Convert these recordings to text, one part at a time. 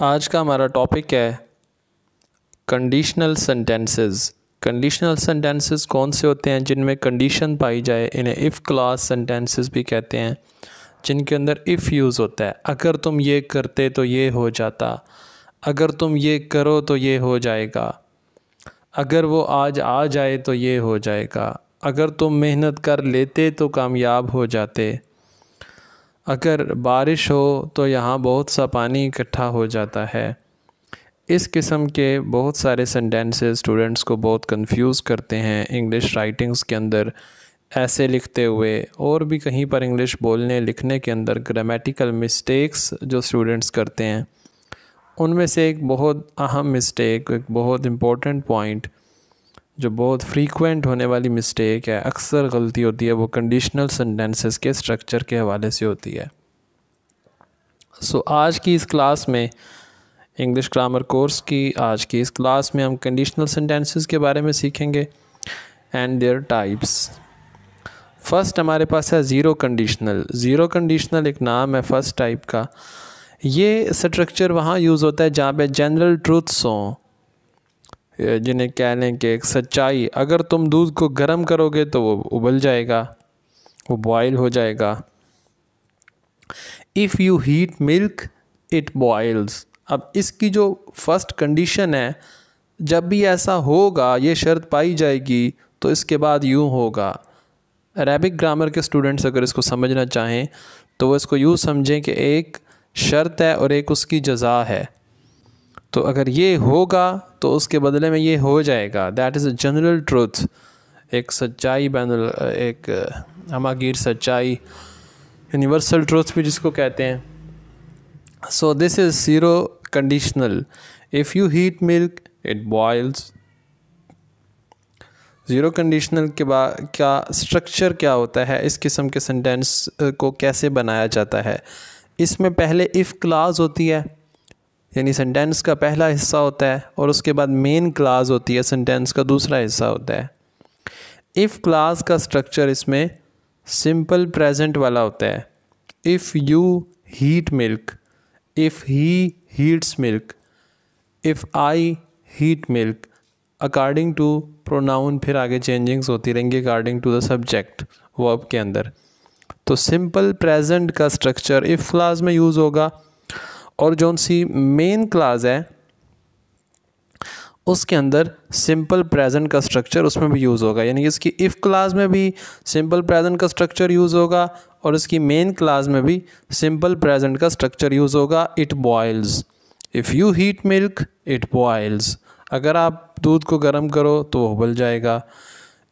आज का हमारा टॉपिक है कंडीशनल सेंटेंसेस कंडीशनल सेंटेंसेस कौन से होते हैं जिनमें कंडीशन पाई जाए इन्हें इफ़ क्लास सेंटेंसेस भी कहते हैं जिनके अंदर इफ़ यूज़ होता है अगर तुम ये करते तो ये हो जाता अगर तुम ये करो तो ये हो जाएगा अगर वो आज आ जाए तो ये हो जाएगा अगर तुम मेहनत कर लेते तो कामयाब हो जाते अगर बारिश हो तो यहाँ बहुत सा पानी इकट्ठा हो जाता है इस किस्म के बहुत सारे सेंटेंसेस स्टूडेंट्स को बहुत कंफ्यूज करते हैं इंग्लिश राइटिंग्स के अंदर ऐसे लिखते हुए और भी कहीं पर इंग्लिश बोलने लिखने के अंदर ग्रामेटिकल मिस्टेक्स जो स्टूडेंट्स करते हैं उनमें से एक बहुत अहम मिस्टेक एक बहुत इम्पोर्टेंट पॉइंट जो बहुत फ्रीक्वेंट होने वाली मिस्टेक है अक्सर गलती होती है वो कंडीशनल सेंटेंसेस के स्ट्रक्चर के हवाले से होती है सो so, आज की इस क्लास में इंग्लिश ग्रामर कोर्स की आज की इस क्लास में हम कंडीशनल सेंटेंसेस के बारे में सीखेंगे एंड देयर टाइप्स फ़र्स्ट हमारे पास है ज़ीरो कंडीशनल ज़ीरो कंडीशनल एक नाम है फ़र्स्ट टाइप का ये स्ट्रक्चर वहाँ यूज़ होता है जहाँ पे जनरल ट्रूथ्स हों जिन्हें कह लें कि एक सच्चाई अगर तुम दूध को गर्म करोगे तो वो उबल जाएगा वो बॉयल हो जाएगा if you heat milk it boils अब इसकी जो फर्स्ट कंडीशन है जब भी ऐसा होगा ये शर्त पाई जाएगी तो इसके बाद यूँ होगा अरेबिक ग्रामर के स्टूडेंट्स अगर इसको समझना चाहें तो वो इसको यूँ समझें कि एक शर्त है और एक उसकी जजा है तो अगर ये होगा तो उसके बदले में ये हो जाएगा that is a general truth एक सच्चाई बैन एक हमागीर सच्चाई यूनिवर्सल ट्रूथ भी जिसको कहते हैं so this is zero conditional if you heat milk it boils zero conditional के बाद क्या स्ट्रक्चर क्या होता है इस किस्म के सेंटेंस को कैसे बनाया जाता है इसमें पहले इफ़ क्लाज होती है यानी सेंटेंस का पहला हिस्सा होता है और उसके बाद मेन क्लास होती है सेंटेंस का दूसरा हिस्सा होता है इफ़ क्लास का स्ट्रक्चर इसमें सिंपल प्रेजेंट वाला होता है if you heat milk if he heats milk if I heat milk according to pronoun फिर आगे चेंजिंग्स होती रहेंगी according to the subject verb के अंदर तो सिंपल प्रेजेंट का स्ट्रक्चर इफ़ क्लास में यूज़ होगा और जो सी मेन क्लास है उसके अंदर सिंपल प्रेजेंट का स्ट्रक्चर उसमें भी यूज़ होगा यानी कि इसकी इफ़ क्लास में भी सिंपल प्रेजेंट का स्ट्रक्चर यूज़ होगा और इसकी मेन क्लास में भी सिंपल प्रेजेंट का स्ट्रक्चर यूज़ होगा it boils if you heat milk it boils अगर आप दूध को गर्म करो तो उबल जाएगा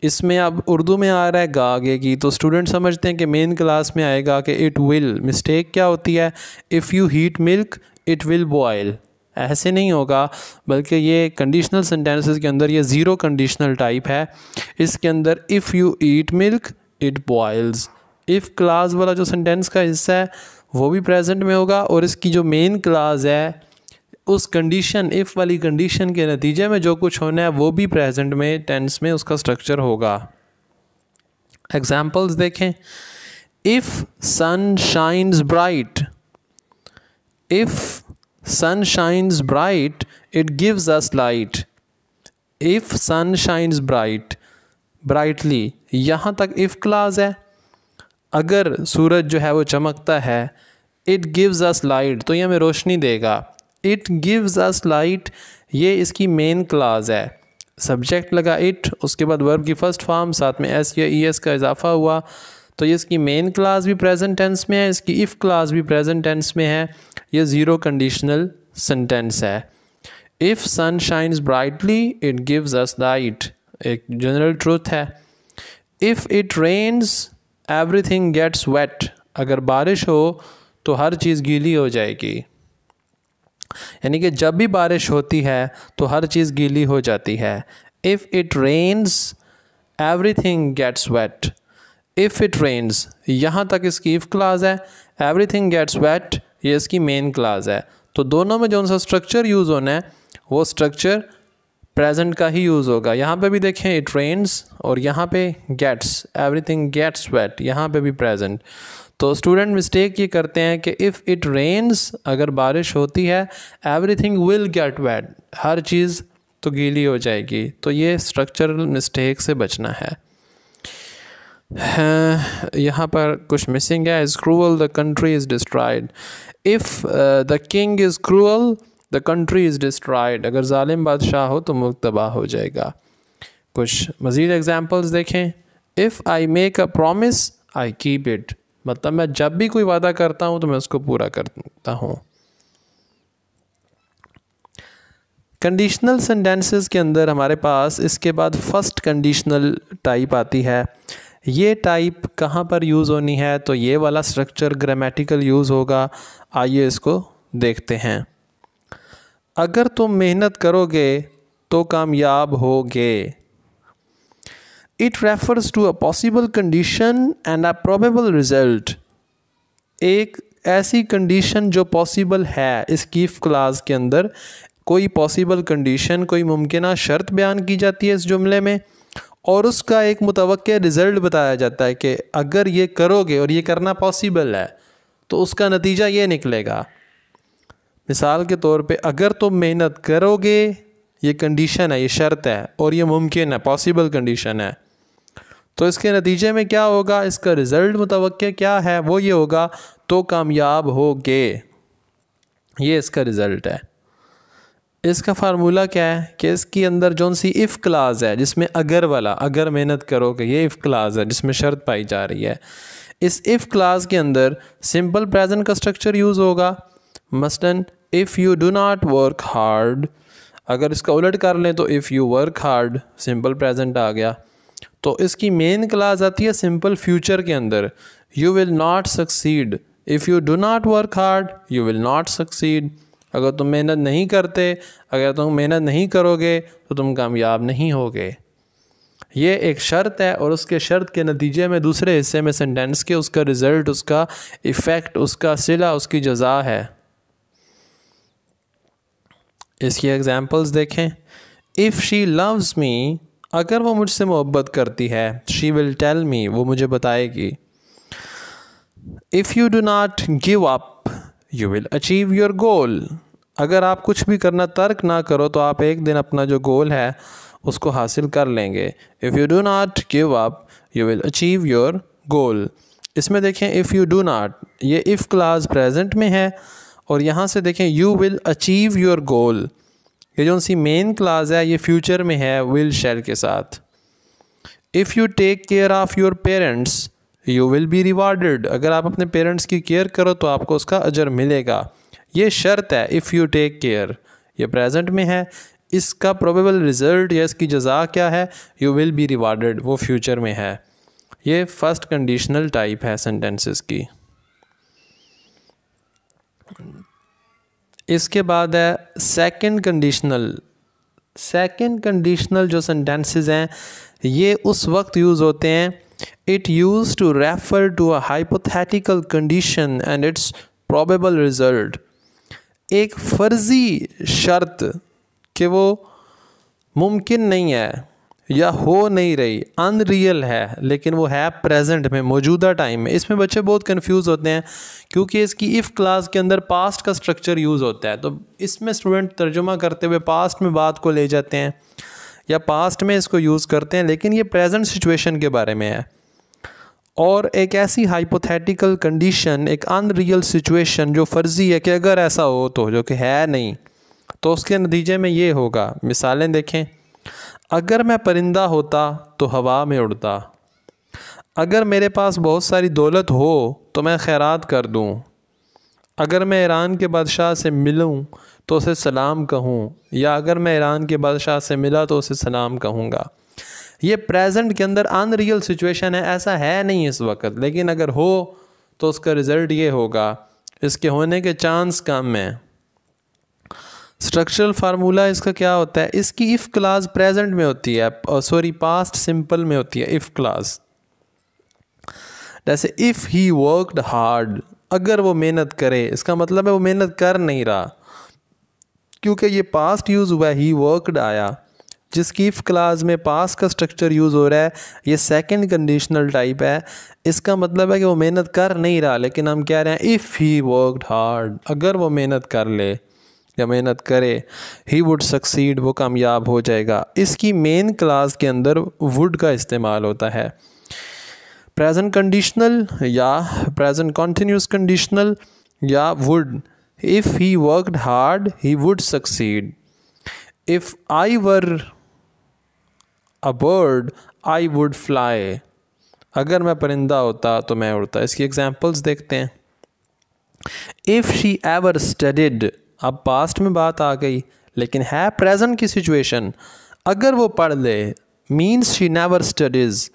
इसमें अब उर्दू में आ रहा है गा गे की तो स्टूडेंट समझते हैं कि मेन क्लास में आएगा कि इट विल मिस्टेक क्या होती है if you heat milk it will boil ऐसे नहीं होगा बल्कि ये कंडीशनल सेंटेंसेस के अंदर ये ज़ीरो कंडीशनल टाइप है इसके अंदर if you eat milk it boils if clause वाला जो सेंटेंस का हिस्सा है वो भी प्रेजेंट में होगा और इसकी जो मेन क्लास है उस कंडीशन इफ़ वाली कंडीशन के नतीजे में जो कुछ होना है वो भी प्रेजेंट में टेंस में उसका स्ट्रक्चर होगा एग्जाम्पल्स देखें if sun shines bright if sun shines bright it gives us light if sun shines bright brightly यहाँ तक इफ़ क्लाज है अगर सूरज जो है वो चमकता है इट गिव्स अस लाइट तो ये हमें रोशनी देगा इट गिव्स अस लाइट ये इसकी मेन क्लाज है सब्जेक्ट लगा इट उसके बाद वर्ब की फ़र्स्ट फॉर्म साथ में एस या ई एस का इजाफा हुआ तो ये इसकी मेन क्लास भी प्रेजेंट टेंस में है इसकी इफ़ क्लास भी प्रेजेंट टेंस में है ये ज़ीरो कंडीशनल सेंटेंस है if sun shines brightly it gives us light एक जनरल ट्रूथ है if it rains everything gets wet अगर बारिश हो तो हर चीज़ गीली हो जाएगी यानी कि जब भी बारिश होती है तो हर चीज़ गीली हो जाती है if it rains everything gets wet if it rains यहाँ तक इसकी इफ़ क्लाज है एवरी थिंग गेट्स वेट ये इसकी मेन क्लाज है तो दोनों में जो उन स्ट्रक्चर यूज़ होना है वो स्ट्रक्चर प्रेजेंट का ही यूज़ होगा यहाँ पे भी देखें इट रेन्स और यहाँ पे गेट्स एवरीथिंग गेट्स वेट यहाँ पे भी प्रेजेंट तो स्टूडेंट मिस्टेक ये करते हैं कि इफ़ इट रेन्स अगर बारिश होती है एवरीथिंग विल गेट वेट हर चीज़ तो गीली हो जाएगी तो ये स्ट्रक्चरल मिस्टेक से बचना है यहाँ पर कुछ मिसिंग है is cruel the country is destroyed if the king is cruel the country is destroyed अगर ालिम बादशाह हो तो मुल्क तबाह हो जाएगा कुछ मज़ीद एग्ज़ाम्पल्स देखें if I make a promise I keep it मतलब मैं जब भी कोई वादा करता हूँ तो मैं उसको पूरा करता हूँ कंडीशनल सेंटेंसेस के अंदर हमारे पास इसके बाद फर्स्ट कंडीशनल टाइप आती है ये टाइप कहाँ पर यूज़ होनी है तो ये वाला स्ट्रक्चर ग्रामेटिकल यूज़ होगा आइए इसको देखते हैं अगर तुम मेहनत करोगे तो कामयाब होगे It refers to a possible condition and a probable result. एक ऐसी कंडीशन जो पॉसिबल है इस कीफ क्लास के अंदर कोई पॉसिबल कंडीशन कोई मुमकिन शर्त बयान की जाती है इस जुमले में और उसका एक मुतव रिज़ल्ट बताया जाता है कि अगर ये करोगे और ये करना पॉसिबल है तो उसका नतीजा ये निकलेगा मिसाल के तौर पे अगर तुम मेहनत करोगे ये कंडीशन है ये शर्त है और ये मुमकिन है पॉसिबल कंडीशन है तो इसके नतीजे में क्या होगा इसका रिज़ल्ट मुतव क्या है वो ये होगा तो कामयाब हो गए ये इसका रिज़ल्ट है इसका फार्मूला क्या है कि इसके अंदर जौन सी इफ़ क्लाज है जिसमें अगर वाला अगर मेहनत करो कि ये इफ़ क्लाज है जिसमें शर्त पाई जा रही है इस इफ़ क्लाज के अंदर सिंपल प्रेजेंट का स्ट्रक्चर यूज़ होगा मसलन if you do not work hard अगर इसका उलट कर लें तो if you work hard simple present आ गया तो इसकी मेन क्लास आती है सिंपल फ्यूचर के अंदर you will not succeed if you do not work hard you will not succeed अगर तुम मेहनत नहीं करते अगर तुम मेहनत नहीं करोगे तो तुम कामयाब नहीं होगे ये एक शर्त है और उसके शर्त के नतीजे में दूसरे हिस्से में सेंटेंस के उसका रिज़ल्ट उसका इफ़ेक्ट उसका सिला उसकी जजा है इसकी एग्ज़ाम्पल्स देखें इफ़ शी लव्स मी अगर वो मुझसे मोहब्बत करती है शी विल टेल मी वो मुझे बताएगी if you do not give up you will achieve your goal अगर आप कुछ भी करना तर्क ना करो तो आप एक दिन अपना जो गोल है उसको हासिल कर लेंगे if you do not give up you will achieve your goal इसमें देखें इफ़ यू डू नाट ये इफ़ क्लास प्रेजेंट में है और यहाँ से देखें you will achieve your goal ये जो सी मेन क्लाज है ये फ्यूचर में है विल शेल के साथ if you take care of your parents you will be rewarded अगर आप अपने पेरेंट्स की केयर करो तो आपको उसका अजर मिलेगा ये शर्त है इफ़ यू टेक केयर ये प्रेजेंट में है इसका प्रोबेबल रिज़ल्ट या इसकी जजा क्या है यू विल बी रिवार्डेड वो फ्यूचर में है ये फर्स्ट कंडीशनल टाइप है सेंटेंसेस की इसके बाद है सेकंड कंडीशनल सेकंड कंडीशनल जो सेंटेंसेस हैं ये उस वक्त यूज़ होते हैं it use to refer to a hypothetical condition and its probable result एक फर्जी शर्त कि वो मुमकिन नहीं है या हो नहीं रही अनरियल है लेकिन वो है प्रेजेंट में मौजूदा टाइम में इसमें बच्चे बहुत कंफ्यूज होते हैं क्योंकि इसकी इफ़ क्लास के अंदर पास्ट का स्ट्रक्चर यूज़ होता है तो इसमें स्टूडेंट तर्जुमा करते हुए पास्ट में बात को ले जाते हैं या पास्ट में इसको यूज़ करते हैं लेकिन ये प्रेजेंट सिचुएशन के बारे में है और एक ऐसी हाइपोथेटिकल कंडीशन एक अनरियल सिचुएशन जो फर्जी है कि अगर ऐसा हो तो जो कि है नहीं तो उसके नतीजे में ये होगा मिसालें देखें अगर मैं परिंदा होता तो हवा में उड़ता अगर मेरे पास बहुत सारी दौलत हो तो मैं खैरात कर दूँ अगर मैं ईरान के बादशाह से मिलूँ तो उसे सलाम कहूँ या अगर मैं ईरान के बादशाह से मिला तो उसे सलाम कहूँगा ये प्रेजेंट के अंदर अनरियल सिचुएशन है ऐसा है नहीं इस वक्त लेकिन अगर हो तो उसका रिज़ल्ट ये होगा इसके होने के चांस कम हैं स्ट्रक्चरल फार्मूला इसका क्या होता है इसकी इफ़ क्लास प्रेजेंट में होती है सॉरी पास्ट सिंपल में होती है इफ़ क्लास जैसे इफ़ ही वर्कड हार्ड अगर वो मेहनत करे इसका मतलब है वो मेहनत कर नहीं रहा क्योंकि ये पास्ट यूज़ हुआ है ही वर्कड आया जिसकी इफ़ क्लास में पास का स्ट्रक्चर यूज़ हो रहा है ये सेकंड कंडीशनल टाइप है इसका मतलब है कि वो मेहनत कर नहीं रहा लेकिन हम कह रहे हैं इफ़ ही वर्कड हार्ड अगर वो मेहनत कर ले या मेहनत करे ही वुड सक्सीड वो कामयाब हो जाएगा इसकी मेन क्लास के अंदर वुड का इस्तेमाल होता है प्रेजेंट कंडीशनल या प्रेजेंट कॉन्टीन्यूस कंडीशनल या would if he worked hard he would succeed if I were a bird I would fly अगर मैं परिंदा होता तो मैं उड़ता इसकी एग्जाम्पल्स देखते हैं इफ़ शी एवर स्टडिड अब पास्ट में बात आ गई लेकिन है प्रेजेंट की सिचुएशन अगर वो पढ़ ले मीन्स शी नेवर स्टडीज़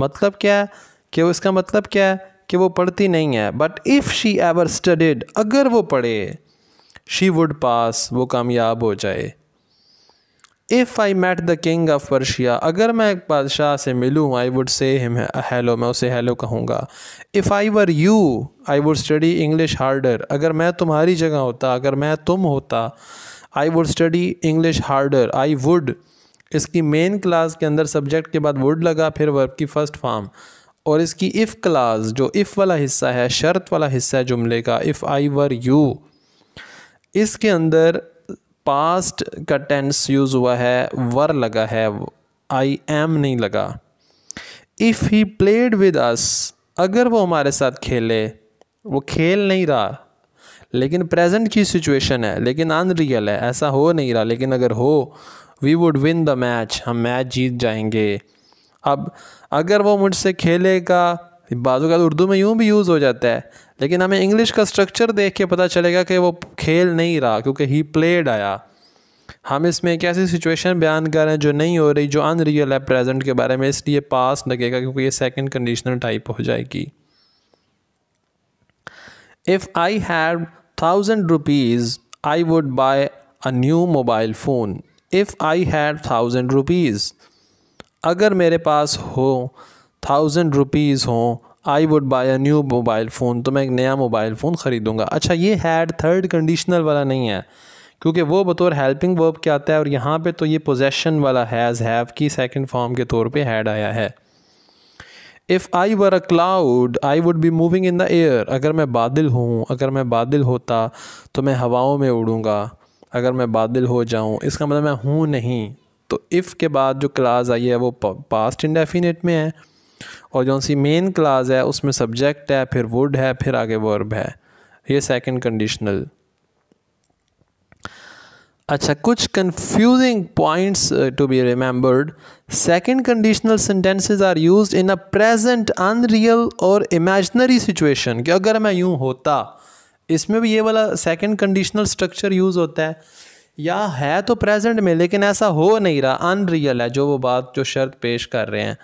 मतलब क्या है कि इसका मतलब क्या है कि वो पढ़ती नहीं है but if she ever studied अगर वो पढ़े शी वुड पास वो कामयाब हो जाए if I met the king of Persia अगर मैं एक बादशाह से मिलूँ I would say him hello मैं उसे हेलो कहूँगा if I were you I would study English harder अगर मैं तुम्हारी जगह होता अगर मैं तुम होता I would study English harder I would इसकी मेन क्लास के अंदर सब्जेक्ट के बाद वुड लगा फिर वर्ब की फ़र्स्ट फॉर्म और इसकी इफ़ क्लास जो इफ़ वाला हिस्सा है शर्त वाला हिस्सा है जुमले का इफ़ आई वर यू इसके अंदर पास्ट का टेंस यूज़ हुआ है वर लगा है आई एम नहीं लगा if he played with us अगर वो हमारे साथ खेले वो खेल नहीं रहा लेकिन प्रेजेंट की सिचुएशन है लेकिन अनरियल है ऐसा हो नहीं रहा लेकिन अगर हो we would win the match हम मैच जीत जाएंगे अब अगर वो मुझसे खेलेगा बाजू का तो उर्दू में यूँ भी यूज़ हो जाता है लेकिन हमें इंग्लिश का स्ट्रक्चर देख के पता चलेगा कि वो खेल नहीं रहा क्योंकि ही प्लेड आया हम इसमें एक ऐसी सिचुएशन बयान कर रहे हैं जो नहीं हो रही जो अनरियल है प्रेजेंट के बारे में इसलिए पास लगेगा क्योंकि ये सेकंड कंडीशनल टाइप हो जाएगी if I had thousand rupees I would buy a new mobile phone if I had thousand rupees अगर मेरे पास हो थाउजेंड रुपीज़ हों I would buy a new mobile phone तो मैं एक नया मोबाइल फ़ोन ख़रीदूँगा अच्छा ये हैड थर्ड कंडीशनल वाला नहीं है क्योंकि वो बतौर हेल्पिंग वर्ब के आता है और यहाँ पे तो ये पोजेसन वाला हैज़ हैव की सेकंड फॉर्म के तौर पे हैड आया है if I were a cloud I would be moving in the air अगर मैं बादल हूँ अगर मैं बादल होता तो मैं हवाओं में उड़ूँगा अगर मैं बादल हो जाऊँ इसका मतलब मैं हूँ नहीं तो इफ़ के बाद जो क्लाज आई है वो पास्ट इंडेफिनेट में है और जो सी मेन क्लाज है उसमें सब्जेक्ट है फिर वुड है फिर आगे वर्ब है ये सेकंड कंडीशनल अच्छा कुछ confusing points to be remembered second conditional sentences are used in a present unreal और इमेजनरी सिचुएशन कि अगर मैं यूं होता इसमें भी ये वाला सेकंड कंडीशनल स्ट्रक्चर यूज़ होता है या है तो प्रेजेंट में लेकिन ऐसा हो नहीं रहा अनरियल है जो वो बात जो शर्त पेश कर रहे हैं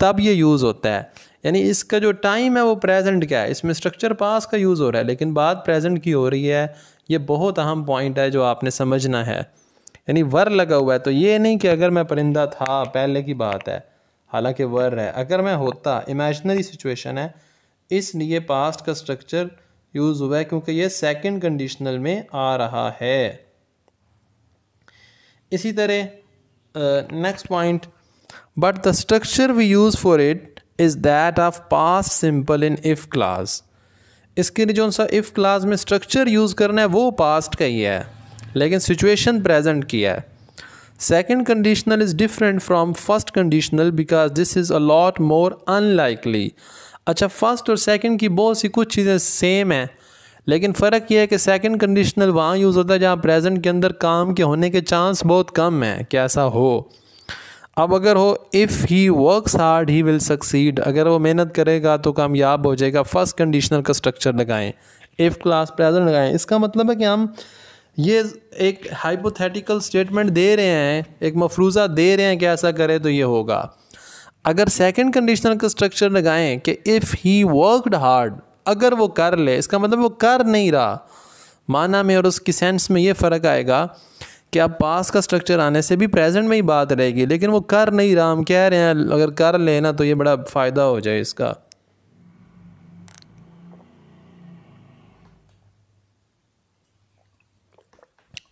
तब ये यूज़ होता है यानी इसका जो टाइम है वो प्रेजेंट क्या है इसमें स्ट्रक्चर पास का यूज़ हो रहा है लेकिन बात प्रेजेंट की हो रही है ये बहुत अहम पॉइंट है जो आपने समझना है यानी वर लगा हुआ है तो ये नहीं कि अगर मैं परिंदा था पहले की बात है हालांकि वर है अगर मैं होता इमेजनरी सिचुएशन है इसलिए पास्ट का स्ट्रक्चर यूज़ हुआ है क्योंकि ये सेकंड कंडीशनल में आ रहा है इसी तरह next point but the structure we use for it is that of past simple in if clause इसके लिए जो सा इफ़ क्लास में स्ट्रक्चर यूज़ करना है वो पास्ट का ही है लेकिन सिचुएशन प्रेजेंट की है second conditional is different from first conditional because this is a lot more unlikely अच्छा फर्स्ट और सेकेंड की बहुत सी कुछ चीज़ें सेम हैं लेकिन फ़र्क यह है कि सेकंड कंडीशनल वहाँ यूज़ होता है जहाँ प्रेजेंट के अंदर काम के होने के चांस बहुत कम हैं कैसा हो अब अगर हो if he works hard he will succeed अगर वो मेहनत करेगा तो कामयाब हो जाएगा फर्स्ट कंडीशनल का स्ट्रक्चर लगाएं इफ़ क्लास प्रेजेंट लगाएं इसका मतलब है कि हम ये एक हाइपोथेटिकल स्टेटमेंट दे रहे हैं एक मफरूज़ा दे रहे हैं कि ऐसा करें तो ये होगा अगर सेकंड कंडीशनल का स्ट्रक्चर लगाएं कि इफ़ ही वर्कड हार्ड अगर वो कर ले इसका मतलब वो कर नहीं रहा माना में और उसकी सेंस में ये फ़र्क आएगा कि अब पास का स्ट्रक्चर आने से भी प्रेजेंट में ही बात रहेगी लेकिन वो कर नहीं रहा हम कह रहे हैं अगर कर लेना तो ये बड़ा फ़ायदा हो जाए इसका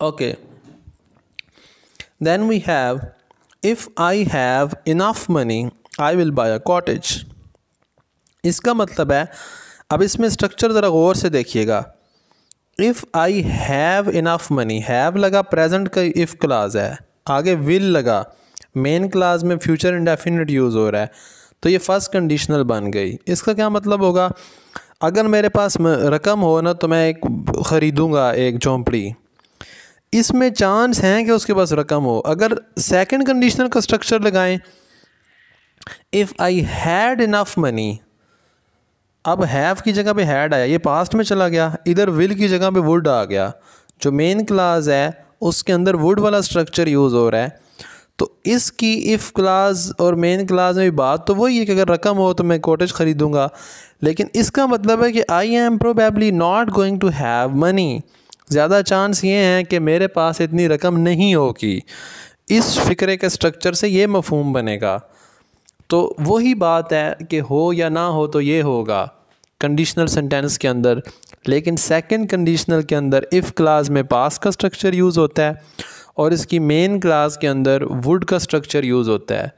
okay then we have if I have enough money I will buy a cottage इसका मतलब है अब इसमें स्ट्रक्चर ज़रा गौर से देखिएगा if I have enough money have लगा प्रेजेंट का इफ़ क्लाज है आगे विल लगा मेन क्लाज में फ्यूचर इंडेफिनिट यूज़ हो रहा है तो ये फर्स्ट कंडीशनल बन गई इसका क्या मतलब होगा अगर मेरे पास रकम हो ना तो मैं एक ख़रीदूँगा एक झोंपड़ी इसमें चांस हैं कि उसके पास रकम हो अगर सेकंड कंडीशनल का स्ट्रक्चर लगाएं if I had enough money अब हैव की जगह पे हैड आया ये पास्ट में चला गया इधर विल की जगह पे वुड आ गया जो मेन क्लास है उसके अंदर वुड वाला स्ट्रक्चर यूज़ हो रहा है तो इसकी इफ़ क्लास और मेन क्लास में भी बात तो वही है कि अगर रकम हो तो मैं कॉटेज ख़रीदूँगा लेकिन इसका मतलब है कि I am probably not going to have money ज़्यादा चांस ये हैं कि मेरे पास इतनी रकम नहीं होगी इस फ़िक्रे के स्ट्रक्चर से ये मफहम बनेगा तो वही बात है कि हो या ना हो तो ये होगा कंडीशनल सेंटेंस के अंदर लेकिन सेकंड कंडीशनल के अंदर इफ़ क्लास में पास का स्ट्रक्चर यूज़ होता है और इसकी मेन क्लास के अंदर वुड का स्ट्रक्चर यूज़ होता है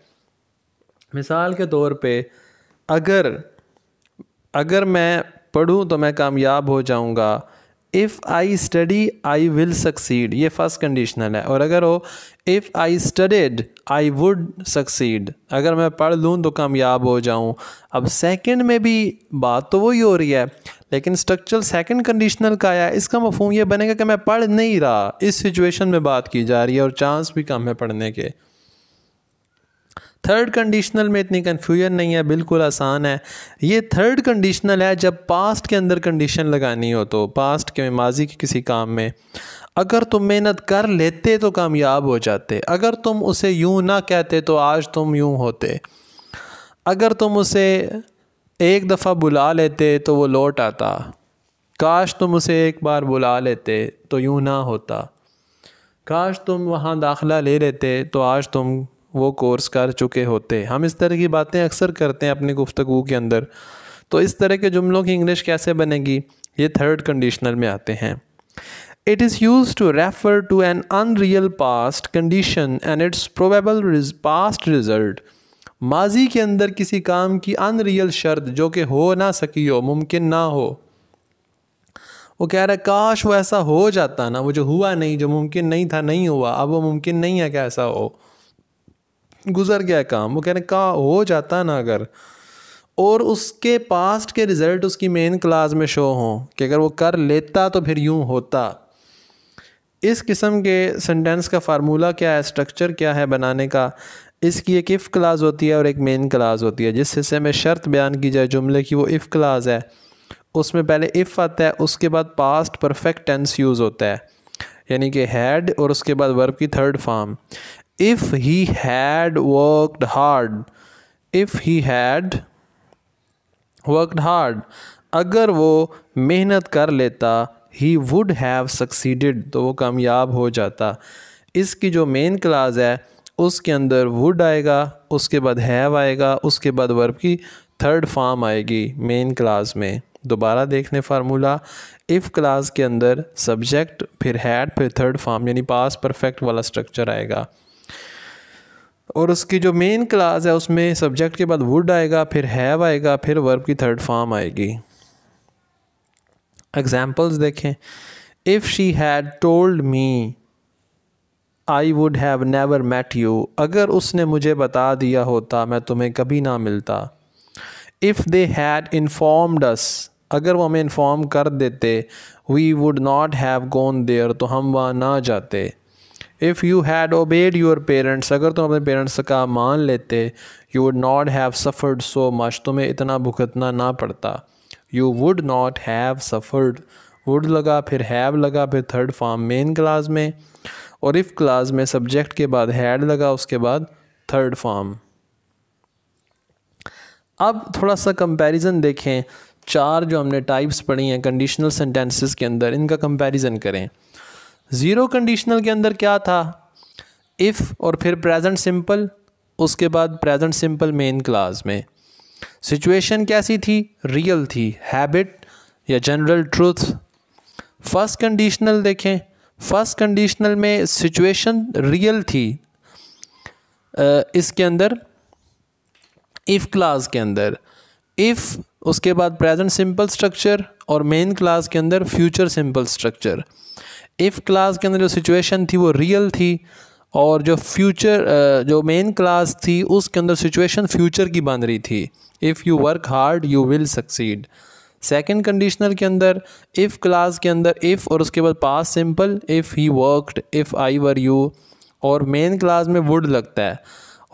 मिसाल के तौर पे अगर अगर मैं पढ़ूँ तो मैं कामयाब हो जाऊँगा if I study I will succeed ये फर्स्ट कंडीशनल है और अगर हो if I studied I would succeed अगर मैं पढ़ लूँ तो कामयाब हो जाऊँ अब सेकेंड में भी बात तो वही हो रही है लेकिन स्ट्रक्चरल सेकेंड कंडीशनल का आया इसका मफहम ये बनेगा कि मैं पढ़ नहीं रहा इस सिचुएशन में बात की जा रही है और चांस भी कम है पढ़ने के थर्ड कंडीशनल में इतनी कन्फ्यूजन नहीं है बिल्कुल आसान है ये थर्ड कंडीशनल है जब पास्ट के अंदर कंडीशन लगानी हो तो पास्ट के माजी के किसी काम में अगर तुम मेहनत कर लेते तो कामयाब हो जाते अगर तुम उसे यूँ ना कहते तो आज तुम यूं होते अगर तुम उसे एक दफ़ा बुला लेते तो वो लौट आता काश तुम उसे एक बार बुला लेते तो यूँ ना होता काश तुम वहाँ दाखला ले लेते तो आज तुम वो कोर्स कर चुके होते हम इस तरह की बातें अक्सर करते हैं अपनी गुफ्तु के अंदर तो इस तरह के जुमलों की इंग्लिश कैसे बनेगी ये थर्ड कंडीशनल में आते हैं it is use to refer to an unreal condition condition and its probable past result माजी के अंदर किसी काम की अनरियल शर्त जो कि हो ना सकी हो मुमकिन ना हो वो कह रहा है काश वो ऐसा हो जाता ना वो जो हुआ नहीं जो मुमकिन नहीं था नहीं हुआ अब वो मुमकिन नहीं है कि ऐसा हो गुजर गया काम वो कह रहे कहा हो जाता ना अगर और उसके पास्ट के रिज़ल्ट उसकी मेन क्लास में शो हों कि अगर वो कर लेता तो फिर यूँ होता इस किस्म के सेंटेंस का फार्मूला क्या है स्ट्रक्चर क्या है बनाने का इसकी एक इफ़ क्लास होती है और एक मेन क्लास होती है जिस हिस्से में शर्त बयान की जाए जुमले की वो इफ़ क्लास है उसमें पहले इफ़ आता है उसके बाद पास्ट परफेक्ट टेंस यूज़ होता है यानी कि हैड और उसके बाद वर्ब की third form if he had worked hard if he had worked hard अगर वो मेहनत कर लेता ही वुड हैव सक्सीडेड तो वो कामयाब हो जाता इसकी जो मेन क्लास है उसके अंदर वुड आएगा उसके बाद हैव आएगा उसके बाद वर्ब की थर्ड फॉर्म आएगी मेन क्लास में दोबारा देख लें फार्मूला इफ़ क्लास के अंदर सब्जेक्ट फिर हैड फिर थर्ड फॉर्म यानी पास परफेक्ट वाला स्ट्रक्चर आएगा और उसकी जो मेन क्लास है उसमें सब्जेक्ट के बाद वुड आएगा फिर हैव आएगा फिर वर्ब की थर्ड फॉर्म आएगी एग्जाम्पल्स देखें if she had told me I would have never met you अगर उसने मुझे बता दिया होता मैं तुम्हें कभी ना मिलता if they had informed us अगर वो हमें इन्फॉर्म कर देते we would not have gone there तो हम वहाँ ना जाते if you had obeyed your parents अगर तुम अपने पेरेंट्स का मान लेते you would not have suffered so much तुम्हें इतना भुगतना ना पड़ता you would not have suffered would लगा फिर हैव लगा फिर थर्ड फॉर्म मेन क्लास में और इफ़ क्लास में सब्जेक्ट के बाद हैड लगा उसके बाद थर्ड फॉर्म अब थोड़ा सा कंपैरिजन देखें चार जो हमने टाइप्स पढ़ी हैं कंडीशनल सेंटेंसेस के अंदर इनका कंपैरिजन करें ज़ीरो कंडीशनल के अंदर क्या था इफ़ और फिर प्रेजेंट सिंपल उसके बाद प्रेजेंट सिंपल मेन क्लास में सिचुएशन कैसी थी रियल थी हैबिट या जनरल ट्रूथ फर्स्ट कंडीशनल देखें फर्स्ट कंडीशनल में सिचुएशन रियल थी इसके अंदर इफ़ क्लास के अंदर इफ़ उसके बाद प्रेजेंट सिंपल स्ट्रक्चर और मेन क्लास के अंदर future simple structure if clause के अंदर जो सिचुएशन थी वो रियल थी और जो फ्यूचर जो मेन क्लास थी उसके अंदर सिचुएशन फ्यूचर की बन रही थी if you work hard you will succeed second conditional के अंदर इफ़ क्लास के अंदर इफ़ और उसके बाद past simple if he worked if I were you और मेन क्लास में वुड लगता है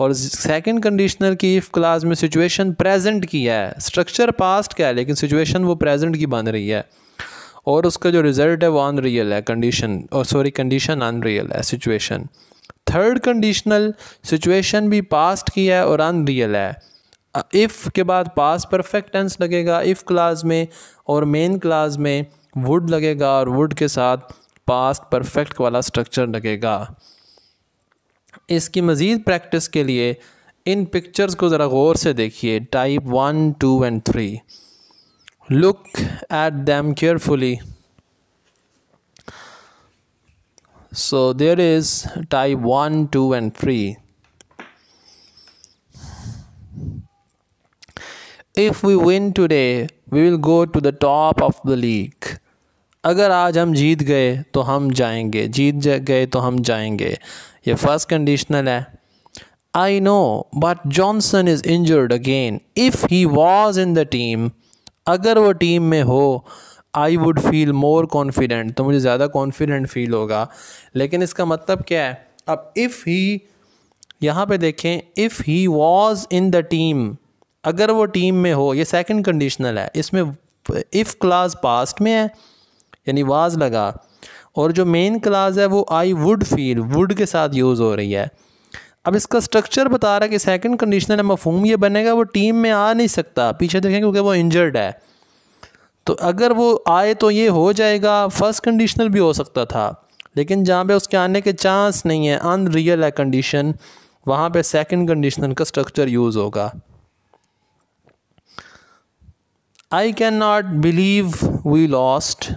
और सेकंड कंडीशनल की इफ़ क्लास में सिचुएशन प्रेजेंट की है स्ट्रक्चर पास्ट का है लेकिन सिचुएशन वो प्रेजेंट की बन रही है और उसका जो रिज़ल्ट है वो अनरियल है कंडीशन और सॉरी कंडीशन अनरियल है सिचुएशन थर्ड कंडीशनल सिचुएशन भी पास्ट की है और अनरियल है इफ़ uh, के बाद पास परफेक्ट टेंस लगेगा इफ़ क्लास में और मेन क्लास में वुड लगेगा और वुड के साथ पास्ट परफेक्ट वाला स्ट्रक्चर लगेगा इसकी मज़ीद प्रैक्टिस के लिए इन पिक्चर्स को ज़रा गौर से देखिए type one two and three Look at them carefully. So there is type 1, 2 and 3. If we win today, we will go to the top of the league. अगर आज हम जीत गए तो हम जाएंगे जीत गए तो हम जाएंगे ये फर्स्ट कंडीशनल है I know but Johnson is injured again if he was in the team अगर वो टीम में हो I would feel more confident तो मुझे ज़्यादा कॉन्फिडेंट फील होगा लेकिन इसका मतलब क्या है अब इफ़ ही यहाँ पे देखें if he was in the team अगर वो टीम में हो ये सेकंड कंडीशनल है इसमें इफ़ क्लास पास्ट में है यानी वाज लगा और जो मेन क्लास है वो आई वुड फील वुड के साथ यूज़ हो रही है अब इसका स्ट्रक्चर बता रहा है कि सेकंड कंडीशनल मफहूम ये बनेगा वो टीम में आ नहीं सकता पीछे देखें क्योंकि वो इंजर्ड है तो अगर वो आए तो ये हो जाएगा फर्स्ट कंडीशनल भी हो सकता था लेकिन जहाँ पे उसके आने के चांस नहीं है अनरियल है कंडीशन वहाँ पे सेकंड कंडीशनल का स्ट्रक्चर यूज़ होगा I can not believe we lost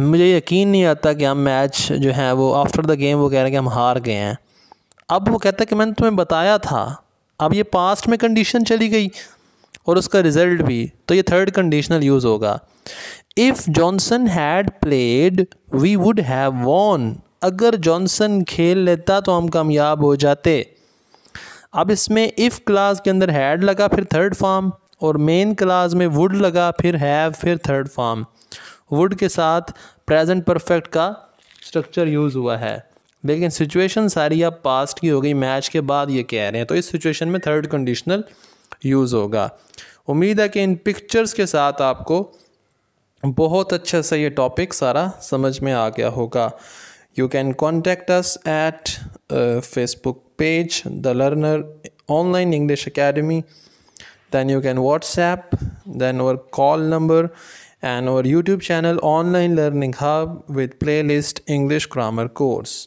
मुझे यकीन नहीं आता कि हम मैच जो है वो आफ्टर द गेम वो कह रहे हैं कि हम हार गए हैं अब वो कहता है कि मैंने तुम्हें बताया था अब ये पास्ट में कंडीशन चली गई और उसका रिजल्ट भी तो ये थर्ड कंडीशनल यूज़ होगा if Johnson had played we would have won अगर जॉनसन खेल लेता तो हम कामयाब हो जाते अब इसमें इफ़ क्लास के अंदर हैड लगा फिर थर्ड फॉर्म और मेन क्लास में वुड लगा फिर हैव फिर थर्ड फॉर्म वुड के साथ प्रेजेंट परफेक्ट का स्ट्रक्चर यूज़ हुआ है लेकिन सिचुएशन सारी अब पास्ट की हो गई मैच के बाद ये कह रहे हैं तो इस सिचुएशन में थर्ड कंडीशनल यूज़ होगा उम्मीद है कि इन पिक्चर्स के साथ आपको बहुत अच्छे से ये टॉपिक सारा समझ में आ गया होगा you can contact us at Facebook page the Learner Online English Academy you can WhatsApp then और कॉल नंबर एंड और YouTube channel Online Learning Hub with playlist English grammar course